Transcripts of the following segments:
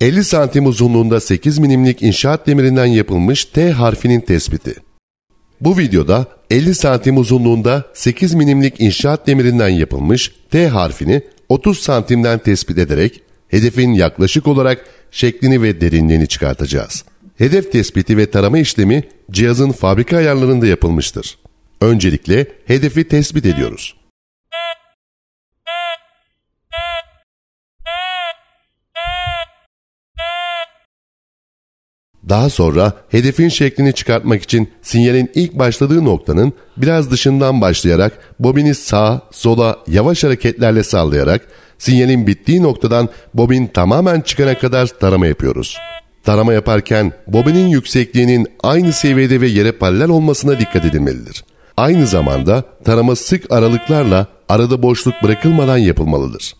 50 santim uzunluğunda 8 milimlik inşaat demirinden yapılmış T harfinin tespiti. Bu videoda 50 santim uzunluğunda 8 milimlik inşaat demirinden yapılmış T harfini 30 santimden tespit ederek hedefin yaklaşık olarak şeklini ve derinliğini çıkartacağız. Hedef tespiti ve tarama işlemi cihazın fabrika ayarlarında yapılmıştır. Öncelikle hedefi tespit ediyoruz. Daha sonra hedefin şeklini çıkartmak için sinyalin ilk başladığı noktanın biraz dışından başlayarak bobini sağ, sola yavaş hareketlerle sallayarak sinyalin bittiği noktadan bobin tamamen çıkana kadar tarama yapıyoruz. Tarama yaparken bobinin yüksekliğinin aynı seviyede ve yere paralel olmasına dikkat edilmelidir. Aynı zamanda tarama sık aralıklarla arada boşluk bırakılmadan yapılmalıdır.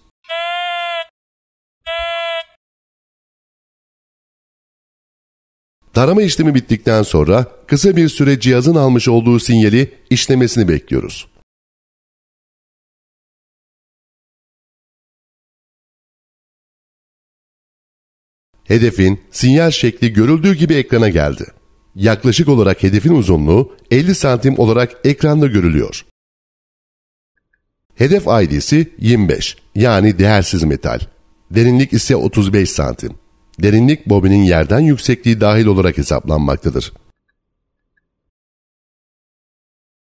Tarama işlemi bittikten sonra kısa bir süre cihazın almış olduğu sinyali işlemesini bekliyoruz. Hedefin sinyal şekli görüldüğü gibi ekrana geldi. Yaklaşık olarak hedefin uzunluğu 50 santim olarak ekranda görülüyor. Hedef ID'si 25 yani değersiz metal. Derinlik ise 35 santim. Derinlik bobinin yerden yüksekliği dahil olarak hesaplanmaktadır.